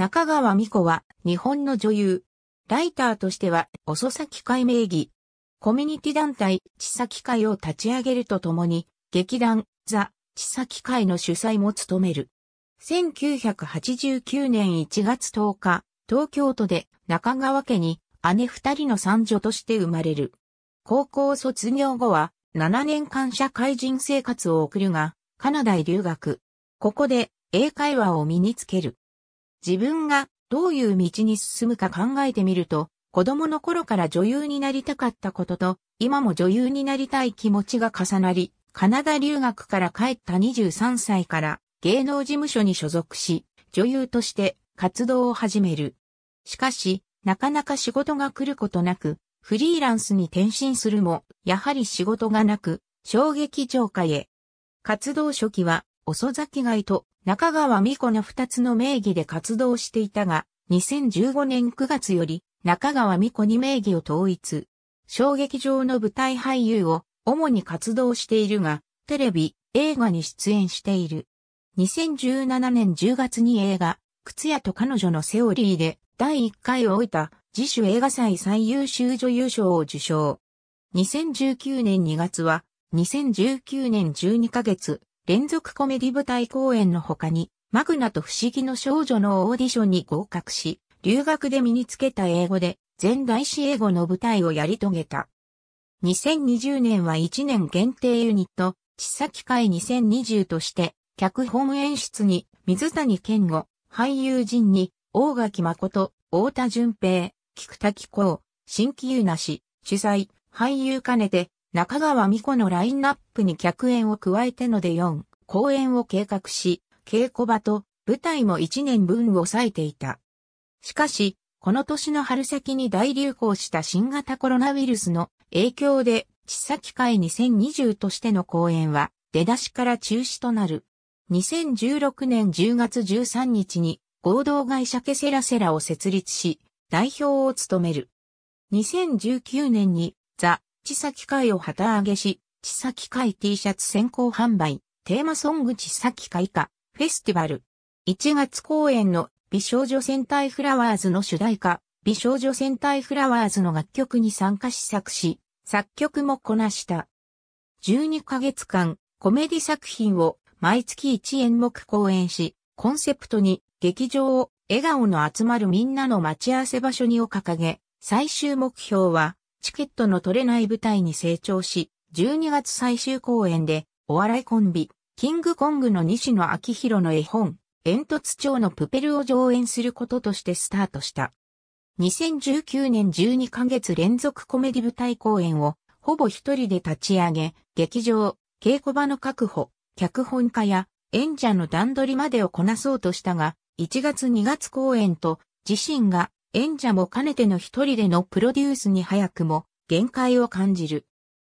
中川美子は日本の女優。ライターとしては遅咲き会名義。コミュニティ団体、地き会を立ち上げるとともに、劇団、ザ、地き会の主催も務める。1989年1月10日、東京都で中川家に姉二人の三女として生まれる。高校卒業後は7年間社会人生活を送るが、カナダへ留学。ここで英会話を身につける。自分がどういう道に進むか考えてみると、子供の頃から女優になりたかったことと、今も女優になりたい気持ちが重なり、カナダ留学から帰った23歳から芸能事務所に所属し、女優として活動を始める。しかし、なかなか仕事が来ることなく、フリーランスに転身するも、やはり仕事がなく、衝撃浄化へ。活動初期は、遅咲き買いと中川美子の二つの名義で活動していたが、2015年9月より中川美子に名義を統一。小劇場の舞台俳優を主に活動しているが、テレビ、映画に出演している。2017年10月に映画、靴屋と彼女のセオリーで第1回を置いた自主映画祭最優秀女優賞を受賞。2019年2月は、2019年12ヶ月、連続コメディ舞台公演の他に、マグナと不思議の少女のオーディションに合格し、留学で身につけた英語で、全大師英語の舞台をやり遂げた。2020年は1年限定ユニット、ちさき会2020として、脚本演出に水谷健吾、俳優陣に大垣誠、太田淳平、菊滝光、新規優なし、主催、俳優兼ねて、中川美子のラインナップに客演を加えてので4公演を計画し、稽古場と舞台も1年分を抑えていた。しかし、この年の春先に大流行した新型コロナウイルスの影響で、地先会2020としての公演は、出だしから中止となる。2016年10月13日に合同会社ケセラセラを設立し、代表を務める。2019年にザ・千崎会を旗揚げし、千崎会 T シャツ先行販売、テーマソング千崎会歌、フェスティバル。1月公演の美少女戦隊フラワーズの主題歌、美少女戦隊フラワーズの楽曲に参加し作詞、作曲もこなした。12ヶ月間、コメディ作品を毎月1演目公演し、コンセプトに劇場を笑顔の集まるみんなの待ち合わせ場所にを掲げ、最終目標はチケットの取れない舞台に成長し、12月最終公演で、お笑いコンビ、キングコングの西野昭弘の絵本、煙突町のプペルを上演することとしてスタートした。2019年12ヶ月連続コメディ舞台公演を、ほぼ一人で立ち上げ、劇場、稽古場の確保、脚本家や演者の段取りまでをこなそうとしたが、1月2月公演と自身が演者も兼ねての一人でのプロデュースに早くも限界を感じる。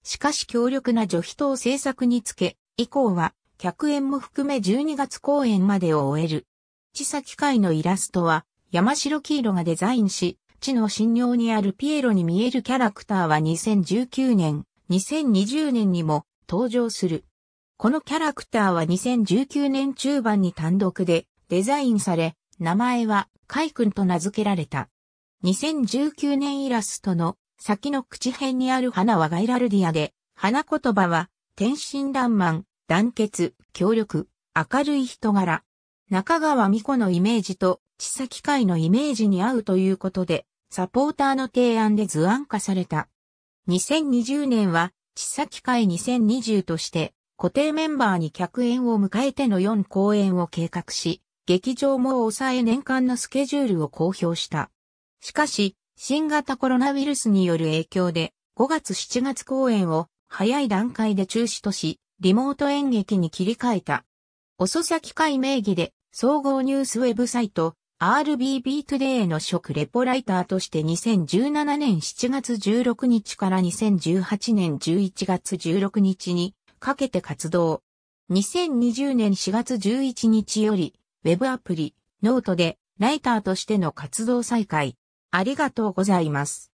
しかし強力な助筆党制作につけ、以降は客演も含め12月公演までを終える。地先会のイラストは山城黄色がデザインし、地の信用にあるピエロに見えるキャラクターは2019年、2020年にも登場する。このキャラクターは2019年中盤に単独でデザインされ、名前は海君と名付けられた。2019年イラストの先の口辺にある花はガイラルディアで、花言葉は、天真爛漫、団結、協力、明るい人柄。中川美子のイメージと、地先会のイメージに合うということで、サポーターの提案で図案化された。2020年は、地先会2020として、固定メンバーに客演を迎えての4公演を計画し、劇場も抑え年間のスケジュールを公表した。しかし、新型コロナウイルスによる影響で、5月7月公演を早い段階で中止とし、リモート演劇に切り替えた。遅咲き会名義で、総合ニュースウェブサイト、RBB Today の職レポライターとして2017年7月16日から2018年11月16日にかけて活動。2020年4月11日よりウェブアプリ、ノートでライターとしての活動再開。ありがとうございます。